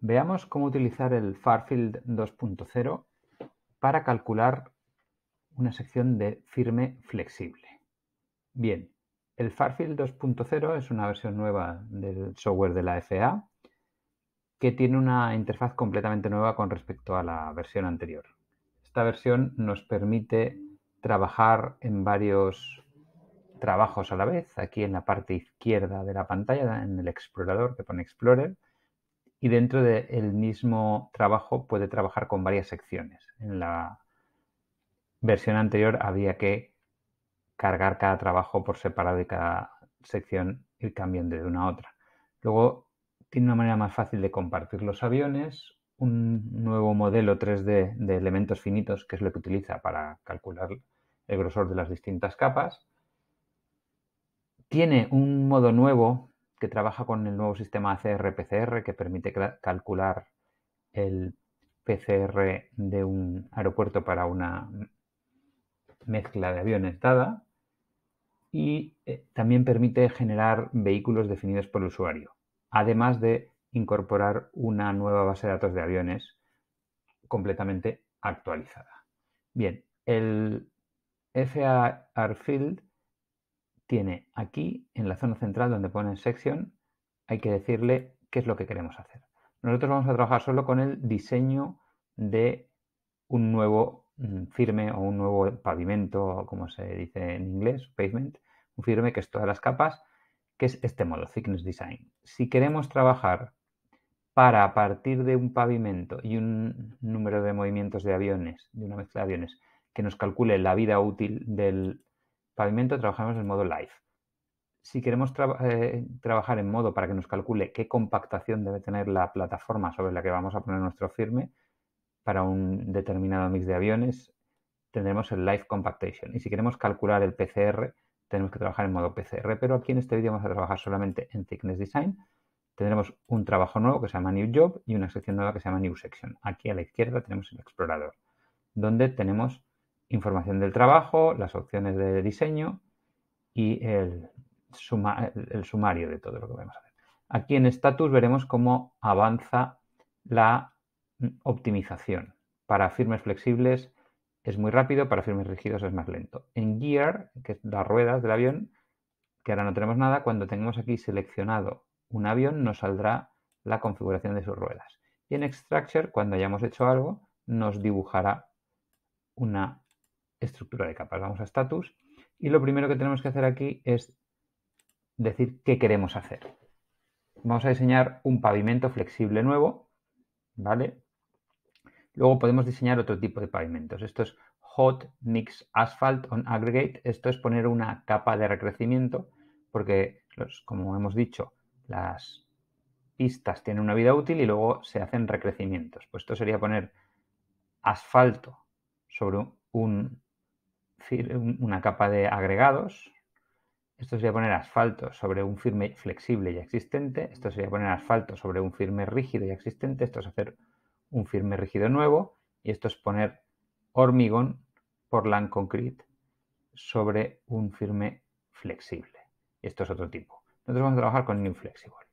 Veamos cómo utilizar el Farfield 2.0 para calcular una sección de firme flexible. Bien, el Farfield 2.0 es una versión nueva del software de la FA que tiene una interfaz completamente nueva con respecto a la versión anterior. Esta versión nos permite trabajar en varios trabajos a la vez. Aquí en la parte izquierda de la pantalla, en el explorador que pone Explorer, y dentro del mismo trabajo puede trabajar con varias secciones. En la versión anterior había que cargar cada trabajo por separado de cada sección ir cambiando de una a otra. Luego tiene una manera más fácil de compartir los aviones, un nuevo modelo 3D de elementos finitos, que es lo que utiliza para calcular el grosor de las distintas capas. Tiene un modo nuevo que trabaja con el nuevo sistema ACR-PCR que permite calcular el PCR de un aeropuerto para una mezcla de aviones dada y eh, también permite generar vehículos definidos por el usuario, además de incorporar una nueva base de datos de aviones completamente actualizada. Bien, el FAR Field tiene aquí, en la zona central donde pone sección, hay que decirle qué es lo que queremos hacer. Nosotros vamos a trabajar solo con el diseño de un nuevo mm, firme o un nuevo pavimento, como se dice en inglés, pavement, un firme que es todas las capas, que es este modo, thickness design. Si queremos trabajar para a partir de un pavimento y un número de movimientos de aviones, de una mezcla de aviones, que nos calcule la vida útil del Pavimento trabajamos en modo live. Si queremos eh, trabajar en modo para que nos calcule qué compactación debe tener la plataforma sobre la que vamos a poner nuestro firme para un determinado mix de aviones, tendremos el live compactation. Y si queremos calcular el PCR, tenemos que trabajar en modo PCR. Pero aquí en este vídeo vamos a trabajar solamente en Thickness Design. Tendremos un trabajo nuevo que se llama New Job y una sección nueva que se llama New Section. Aquí a la izquierda tenemos el explorador, donde tenemos información del trabajo, las opciones de diseño y el, sumario de todo lo que vamos a hacer. Aquí en status veremos cómo avanza la optimización. Para firmes flexibles es muy rápido, para firmes rígidos es más lento. En gear, que es las ruedas del avión, que ahora no tenemos nada, cuando tengamos aquí seleccionado un avión nos saldrá la configuración de sus ruedas. Y en extracture, cuando hayamos hecho algo, nos dibujará una estructura de capas. Vamos a status y lo primero que tenemos que hacer aquí es decir qué queremos hacer. Vamos a diseñar un pavimento flexible nuevo, ¿vale? Luego podemos diseñar otro tipo de pavimentos. Esto es Hot Mix Asphalt on Aggregate. Esto es poner una capa de recrecimiento porque, como hemos dicho, las pistas tienen una vida útil y luego se hacen recrecimientos. Pues esto sería poner asfalto sobre un una capa de agregados. Esto sería poner asfalto sobre un firme flexible ya existente. Esto sería poner asfalto sobre un firme rígido ya existente. Esto es hacer un firme rígido nuevo. Y esto es poner hormigón por land concrete sobre un firme flexible. Esto es otro tipo. Nosotros vamos a trabajar con new flexible.